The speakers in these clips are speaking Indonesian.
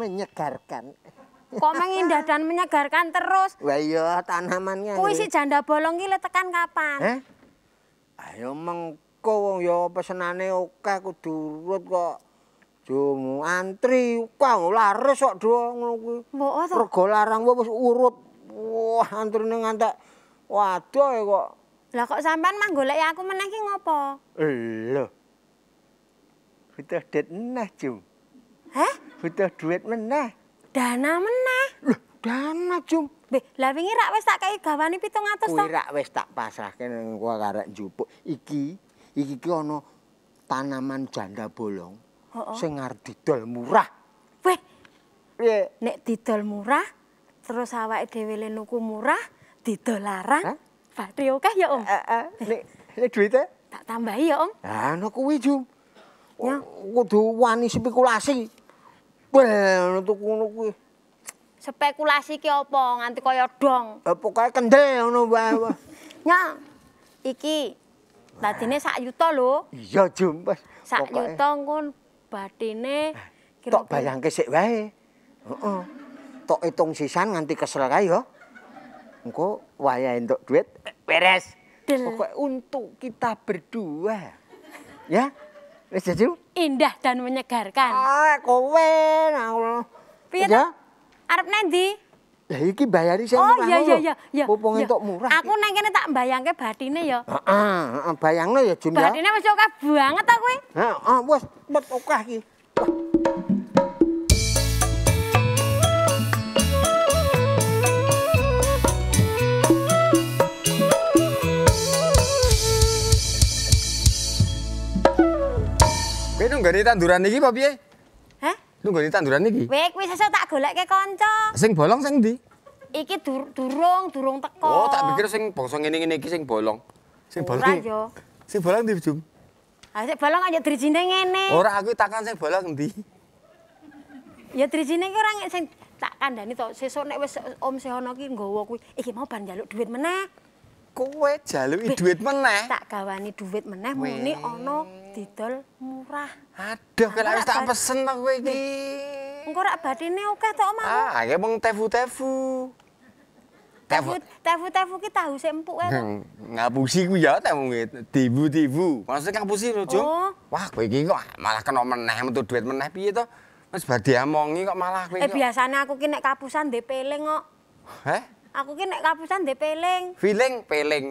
menyegarkan. Komeng indah dan menyegarkan terus. Wah iya tanamannya. Kuih si janda bolong ini letekan kapan? Eh? Ayo mengko wong ya pesenane oke aku durut kok. Jomu antri kang laris kok do ngono kuwi. Rego larang wis urut. Wah antrine ngantek. Waduh kok. Lah kok sampean mah golek aku meneh ki ngopo? Lho. Kita det neh, Jum. Hah? Butuh duit meneh. Dana meneh. Loh, dana, Jum. Beh, lah wingi rak wis tak kei gawani 700 ta. Kuwi rak wis tak pasrahke nang kowe karek njupuk. Iki, iki ki ana tanaman janda bolong. Heeh. Sing arep didol murah. Weh. Piye? Nek didol murah, terus awake dhewe le nuku murah, didol larang. Pati oke okay, ya, Om. Heeh. Eh, eh. Nek le duite tak tambahi ya, Om. Lah ngono kuwi, Jum. Oh, Kudu wani spekulasi. Wah, itu kuwi. Spekulasi ki apa nganti kaya dong. Eh, pokoknya kendel ngono wae. Nyang. Iki dadine sak yuta lho. Iya, jumpes. Sak yuta ngun badine eh, kira-kira tok bayangke sik wae. Heeh. Tok hitung sisan nganti kesel kae yo. Engko wae entuk duit eh, beres. Pokoknya untuk kita berdua. ya. Wis jadi? Indah dan menyegarkan. Ah, kowe nang ngono. Piye to? Arep nendi? Ya iki bayari sing Oh iya iya iya. iya. entuk murah. Aku nang kene tak mbayangke batine ya. Heeh, heeh, bayangno ya Jun ya. Batine wis oke banget aku kowe. Heeh, wis wis iki. nunggani tanduran iki apa piye? Hah? Nunggani tanduran iki. Wek wis sesuk tak goleke kanca. Sing bolong sing di. Iki dur durung, durung teko. Oh, tak pikir sing bongsong ini ngene iki sing bolong. Sing bolong. Ora yo. Sing bolong ndi, Jum? Ah, sing bolong aja drijine ngene. Ora aku takkan sing bolong ndi? Ya drijine iki ora sing tak kandhani to. Sesuk nek wis Om Sehono ki nggawa kuwi, iki mau ban njaluk dhuwit meneh. Kowe jaluki dhuwit meneh. Tak gawani dhuwit meneh muni ana didol murah. Aduh, kalau wis tak pesen aku iki. Engkau rak bathine akeh tok mau. Ah, ya mung tefu-tefu. Tefu tefu tefu kita tahu empuk wae. Hmm, ngapusi ku ya temu tibu tibu Maksudnya ngapusi lho, Jung. Oh. Wah, kowe iki kok malah kena meneh metu duit meneh piye to? mas badhe omongi kok malah gue. Eh biasanya aku kena kapusan ndek peling kok. Eh? Aku kena kapusan ndek peling. Feeling peleng,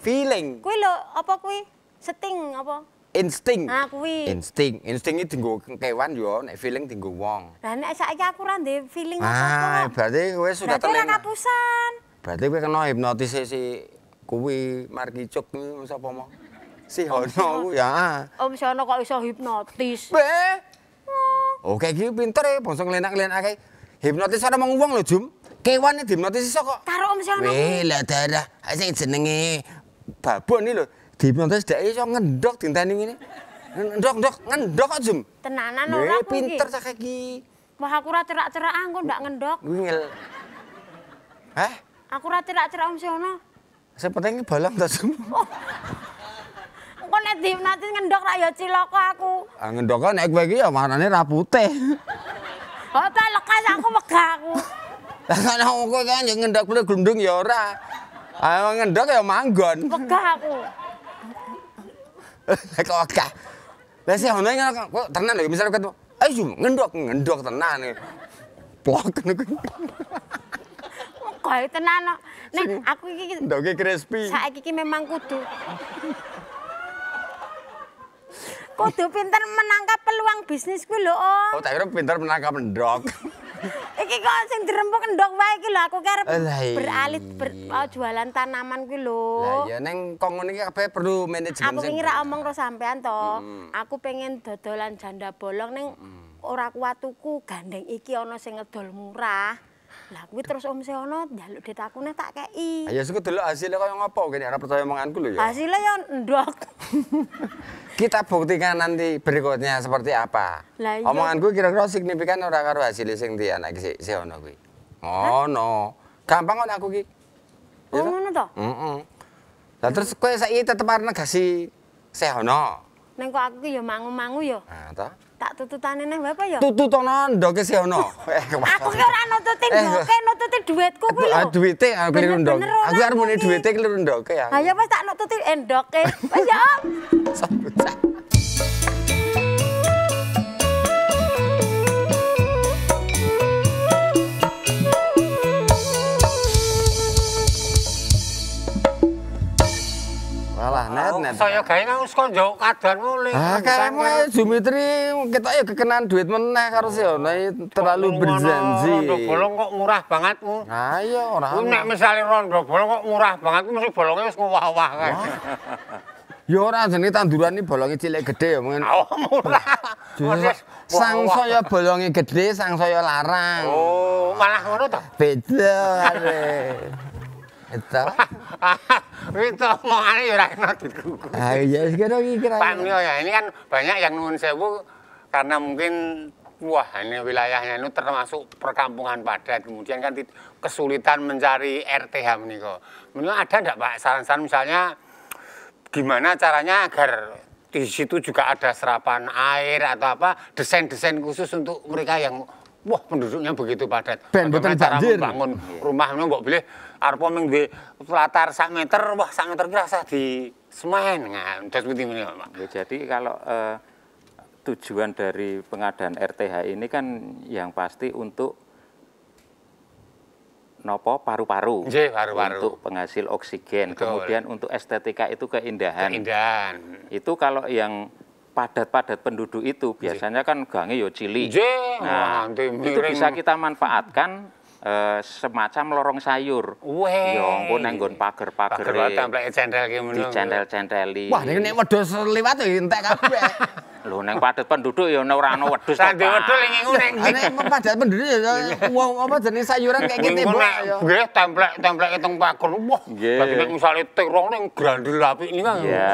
Feeling. Kuwi lo, apa kuwi? Seting apa? Insting. Ah kuwi. Insting. Insting iki dienggo kewan yo, nek feeling dienggo wong. Lah nek saiki aku ora ndek feeling ah, apa berarti kowe sudah berarti terlena. Berarti kapusan. Berarti kowe kena hipnotis si kuwi Marki Cuk sapa mau? Si Hono ku ya. Om Sono kok iso hipnotis. Be. Oh, kayak gini pinter ya, e, bangsa ngelenak-ngelenak Hipnotis ada mau loh, Jum. Kewan nih e hipnotis iso kok. Karo Om Sono. Weh, lah darah. Saya jenenge babon nih loh. Dipnonton dia iso ngendok dinteni ngene. Ndok ndok ngendok kok Jum. Tenanan ora eh, aku pinter cah iki. Wah aku ora cerak-cerak aku ndak ngendok. Ngel. Hah? Aku ora cerak-cerak Om Sono. iki bolong ta Jum. Oh. Engko nek nanti ngendok ra ya cilaka aku. Ah ngendok nek kowe iki ya warnane ra putih. Oh tak lekas aku megah aku. Lah kan aku kan ngendok glundung ya ora. Ayo ah, ngendok ya manggon. Megah aku. kakak lah sih hambanya kok tenan lho ya? misalnya ketemu ayo cuma ngendok ngendok tenan plok ya. Kau tenan no. Nek aku iki ndoke crispy. Saiki iki memang kudu. kudu pinter menangkap peluang bisnisku lho, Om. Oh, tak kira pinter menangkap endok iki kok sing dirempuk endok wae iki lho aku kerep iya. beralih ber, oh, jualan tanaman kuwi lho. Lah ya neng kong ngene iki kabeh perlu manajemen. Aku pengen ra omong karo sampean to. Hmm. Aku pengen dodolan janda bolong neng hmm. ora kuat tuku gandeng iki ana sing ngedol murah. Lah kuwi terus Om Seono njaluk ditakune tak kei. Ya sik delok hasilnya kaya ngopo kene ora percaya omonganku lho ya. Hasilnya ya ndok. Kita buktikan nanti berikutnya seperti apa. Lah iya. Omonganku kira-kira signifikan ora karo hasil sing di anak si Seono kuwi. Ngono. Gampang kok aku ki. Oh iya ngono to? Heeh. Lah terus kowe saiki tetep arep negasi Seono. Neng kok aku ya mangu-mangu ya. Nah, ta tak tututane nang bapak ya? Tututono ndoke sih ono. Eh, aku ki ya ora nututi eh, ndoke, nututi dhuwitku kuwi lho. Dhuwite aku keliru ndoke. Aku arep muni dhuwite keliru ndoke aku. Ha ya wis tak nututi endoke. Eh, wis ya. net. Saya gawe nang konjo kadan mulih. Ah, karemu Jumitri ketok ya kekenan duit meneh karo sih terlalu berjanji. Rondo bolong kok murah banget mu. Nah, iya ora. Ku nek misale rondo bolong kok murah banget mesti bolonge wis ngowah-owah kae. Ya ora jenenge tanduran iki bolonge cilik gedhe ya mungkin. Oh, murah. Sang saya bolonge gedhe, sang saya larang. Oh, malah ngono to? Beda itu Itu omongannya ya enak digugu. Ah iya segera kan, kira. Pan ya ini kan banyak yang nuwun sewu karena mungkin wah ini wilayahnya ini termasuk perkampungan padat kemudian kan kesulitan mencari RTH meniko. Menurut ada enggak Pak saran-saran misalnya gimana caranya agar di situ juga ada serapan air atau apa desain-desain khusus untuk mereka yang Wah, penduduknya begitu padat. Ben boten banjir. Bangun rumahnya mbok boleh, arep memang duwe latar sak meter, wah sak meter ki di semen. Nah, seperti ini, Pak. Ya, jadi kalau eh, tujuan dari pengadaan RTH ini kan yang pasti untuk nopo paru-paru paru-paru untuk penghasil oksigen Betul. kemudian untuk estetika itu keindahan keindahan itu kalau yang padat-padat penduduk itu iya. biasanya kan gangi yo ya cili, iya, Nah, itu bisa kita manfaatkan eh, semacam lorong sayur. Weh. Ya ampun nang nggon pager Pager templek cendel ki ngono. ini cendeli Wah, nek wedhus liwat ya, entek kabeh. Lho neng padat penduduk ya ora ana wedhus ta. Nek wedhus ning ning. Nek padat penduduk ya, ya iya. wong apa jenis sayuran kayak gitu Bu. Nggih templek-templek teng pager. Wah. Dadi nek misale terong ning grandel apik ini kan. Iya.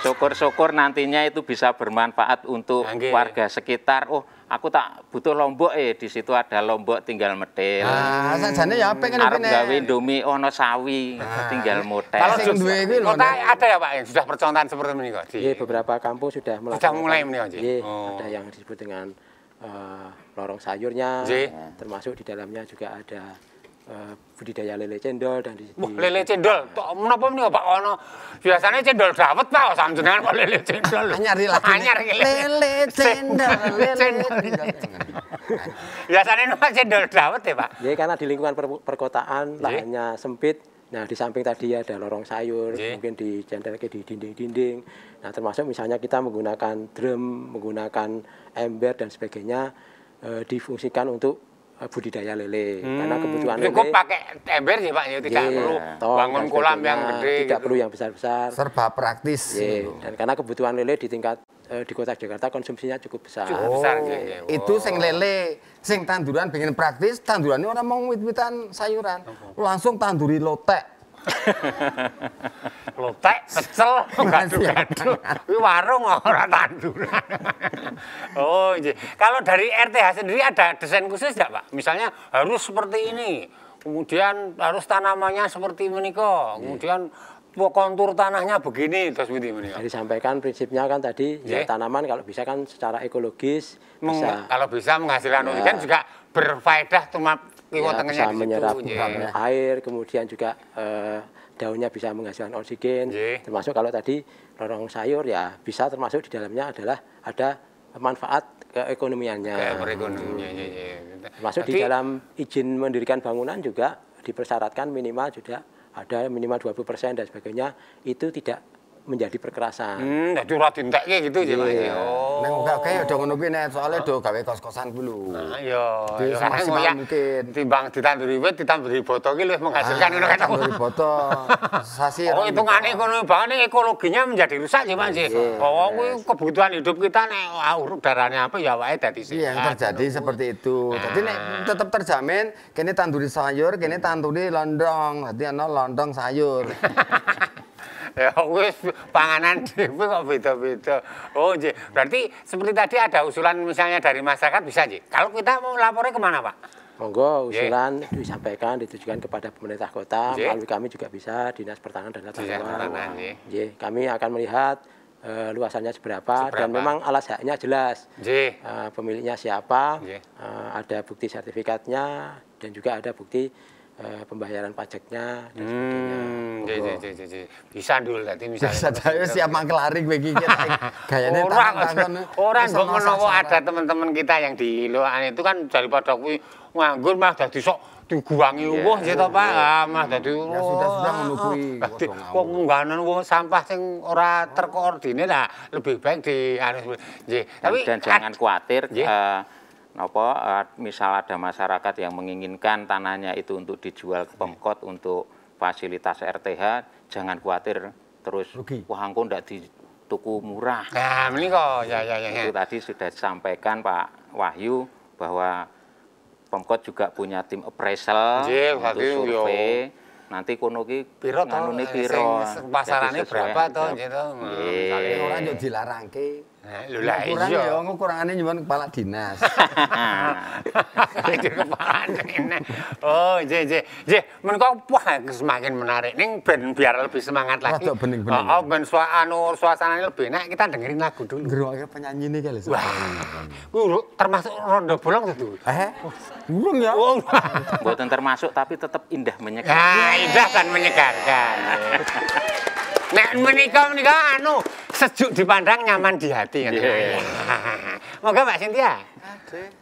Syukur-syukur nantinya itu bisa bermanfaat untuk warga sekitar. Oh, aku tak butuh lombok eh di situ ada lombok tinggal medel. Ah, sajane ya apik ngene kene. gawe indomie ono sawi ah. tinggal iya. model. Kalau sing duwe kuwi lho. ada ya Pak yang sudah percontohan seperti ini kok. Iya, beberapa kampung sudah mulai. Sudah iya, oh. mulai Ada yang disebut dengan uh, lorong sayurnya termasuk di dalamnya juga ada Eh, budidaya lele cendol dan di, Wah, lele cendol. Tok menapa menika Pak ono? Biasane cendol dawet ta samjenengan kok lele cendol. Anyar lagi. Anyar lele cendol. Lele cendol. Biasane nopo cendol dawet ya, Pak. Ya karena di lingkungan per perkotaan lahannya sempit. Nah, di samping tadi ada lorong sayur, Jee. mungkin di cendol ke di dinding-dinding. Nah, termasuk misalnya kita menggunakan drum, menggunakan ember dan sebagainya eh, difungsikan untuk Eh, budidaya lele hmm. karena kebutuhan lele cukup pakai ember sih pak ya tidak yeah, perlu Tom, bangun kolam gitu. yang nah, gede tidak gitu. perlu yang besar besar serba praktis yeah. Gitu. dan karena kebutuhan lele di tingkat eh, di kota Jakarta konsumsinya cukup besar cukup oh, besar gitu. itu sing lele sing tanduran pengen praktis tanduran ini orang mau wit-witan sayuran langsung tanduri lotek Klotek, pecel, gaduh-gaduh. Ini warung orang tanduran. oh, iya. Kalau dari RTH sendiri ada desain khusus tidak Pak? Misalnya harus seperti ini, kemudian harus tanamannya seperti meniko, iya. kemudian kontur tanahnya begini terus begini menika. Jadi sampaikan prinsipnya kan tadi yeah. ya iya. tanaman kalau bisa kan secara ekologis Meng bisa. Kalau bisa menghasilkan ya. kan juga berfaedah cuma ya, bisa menyerap ya. air kemudian juga eh, daunnya bisa menghasilkan oksigen yeah. termasuk kalau tadi lorong sayur ya bisa termasuk di dalamnya adalah ada manfaat keekonomiannya. Hmm. Ya, ya, ya. Termasuk di dalam izin mendirikan bangunan juga dipersyaratkan minimal juga ada minimal 20% dan sebagainya itu tidak menjadi perkerasan. Hmm, dadi ora dintekke gitu ya, Pak. Oh. Neng gak kaya udah ngono nih soalnya soalé do gawe kos-kosan dulu. ayo, Nah, iya. iya Maksimal ya, mungkin. Timbang ditanduri wit, ditanduri botol gitu, menghasilkan ah, ngono kan. Ditanduri boto. Sasi. Oh, hitungane ngono banget ekologinya menjadi rusak ya, sih? oh, kuwi kebutuhan hidup kita nek ah, urip darahnya apa ya wae tadi sih. Iya, terjadi seperti itu. Jadi nek nah. tetap terjamin kini tanduri sayur, kini tanduri londong. Nanti ana londong sayur. ya wis panganan dhewe kok beda-beda. Oh, nggih. Berarti seperti tadi ada usulan misalnya dari masyarakat bisa, nggih. Kalau kita mau lapornya kemana Pak? Monggo usulan yeah. disampaikan ditujukan kepada pemerintah kota yeah. melalui kami juga bisa Dinas Pertanian dan Tata Ruang. Yeah. Kami akan melihat uh, luasannya seberapa, seberapa dan memang alas haknya jelas Yeah. uh, eh, pemiliknya siapa Yeah. uh, eh, ada bukti sertifikatnya dan juga ada bukti Eh, pembayaran pajaknya dan hmm, sebagainya. Hmm, jadi, jadi, jadi. Bisa dulu nanti misalnya. Bisa saya siap mangkelari bagi kita. Kayaknya orang tangan, orang gue menowo ada teman-teman kita yang di Luar itu kan daripada kuwi nganggur mah dadi sok diguangi yeah. wong sih apa Pak. Mah iya. jadi ya sudah-sudah ngono kuwi. Kok nggak wong sampah yang ora terkoordinir lah lebih baik di anu, nggih. Tapi dan jangan khawatir uh, nopo eh, misal ada masyarakat yang menginginkan tanahnya itu untuk dijual ke Pemkot untuk fasilitas RTH, jangan khawatir terus Rugi. wahangku engko di dituku murah. Nah, kok, ya, ya ya ya. Itu tadi sudah disampaikan Pak Wahyu bahwa Pemkot juga punya tim appraisal Jep, untuk survei. Nanti kuno ki piro to? Eh, pasarannya berapa to gitu. Iya. orang ora dilarang ke. Nah, lho lah iya. Ya ngukurane nyuwun kepala dinas. Jadi kepala dinas. Oh, je je. Je, menika wah semakin menarik. Ning ben biar lebih semangat lagi. Oh bening-bening. Heeh, oh, ben sua anu suasananya lebih enak kita dengerin lagu dulu. penyanyi ini kali. Wah. Kuwi termasuk rondo bolong itu. Eh? Burung ya. Oh. Mboten termasuk tapi tetap indah menyegarkan. Ah, indah dan menyegarkan. Nek menika menika anu sejuk dipandang, nyaman di hati. Kan? Iya. Yeah. Moga Mbak Cynthia.